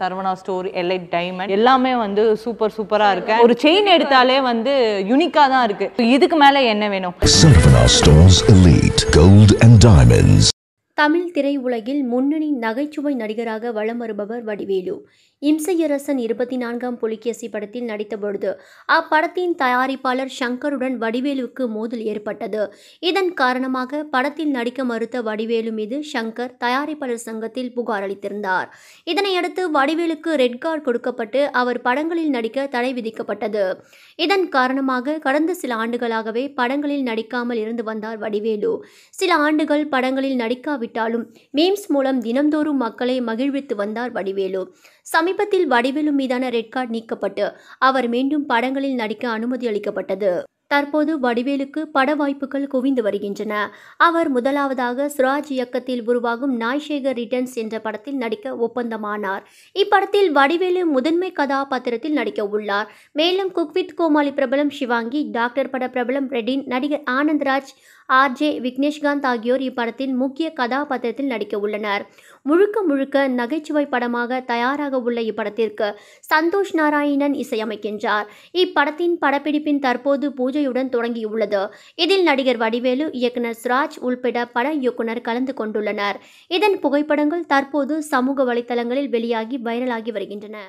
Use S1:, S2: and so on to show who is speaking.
S1: Saravana store elite diamond எல்லாமே வந்து super சூப்பராக இருக்கு ஒரு செயின் எடுத்தாலே வந்து யூனிக்கா தான் இருக்கு இதுக்கு மேலே என்ன வேணும் Saravana stores elite gold and diamonds
S2: Tamil திரையுலகில் முன்னணி நகைச்சுவை நடிகராக வலம் வருபவர் வடிவேலு இம்சையரசன் இருபத்தி நான்காம் புலிகேசி படத்தில் நடித்தபொழுது அப்படத்தின் தயாரிப்பாளர் சங்கருடன் வடிவேலுவுக்கு மோதல் ஏற்பட்டது இதன் காரணமாக படத்தில் நடிக்க மறுத்த வடிவேலு மீது சங்கர் தயாரிப்பாளர் சங்கத்தில் புகார் அளித்திருந்தார் இதனையடுத்து வடிவேலுக்கு ரெட் கார்டு கொடுக்கப்பட்டு அவர் படங்களில் நடிக்க தடை விதிக்கப்பட்டது இதன் காரணமாக கடந்த சில ஆண்டுகளாகவே படங்களில் நடிக்காமல் இருந்து வந்தார் வடிவேலு சில ஆண்டுகள் படங்களில் நடிக்காவிட்டு விட்டாலும் மீம்ஸ் மூலம் தினம்தோறும் மக்களை மகிழ்வித்து வந்தார் வடிவேலு சமீபத்தில் வடிவேலு மீதான ரெட் கார்டு நீக்கப்பட்டு அவர் மீண்டும் படங்களில் நடிக்க அனுமதி அளிக்கப்பட்டது தற்போது வடிவேலுக்கு பட வாய்ப்புகள் குவிந்து வருகின்றன அவர் முதலாவதாக சுராஜ் இயக்கத்தில் உருவாகும் நாய்சேகர் ரிட்டர்ன்ஸ் என்ற படத்தில் நடிக்க ஒப்பந்தமானார் இப்படத்தில் வடிவேலு முதன்மை கதாபாத்திரத்தில் நடிக்க உள்ளார் மேலும் குக்வித் கோமாளி பிரபலம் சிவாங்கி டாக்டர் பட பிரபலம் ரெடின் நடிகர் ஆனந்த்ராஜ் ஆர்ஜே விக்னேஷ்காந்த் ஆகியோர் இப்படத்தில் முக்கிய கதாபாத்திரத்தில் நடிக்க உள்ளனர் முழுக்க முழுக்க நகைச்சுவை படமாக தயாராக உள்ள இப்படத்திற்கு சந்தோஷ் நாராயணன் இசையமைக்கின்றார் இப்படத்தின் படப்பிடிப்பின் தற்போது பூஜையுடன் தொடங்கியுள்ளது இதில் நடிகர் வடிவேலு இயக்குனர் சுராஜ் உள்பட பட இயக்குனர் கலந்து கொண்டுள்ளனர் இதன் புகைப்படங்கள் தற்போது சமூக வலைதளங்களில் வெளியாகி வைரலாகி வருகின்றன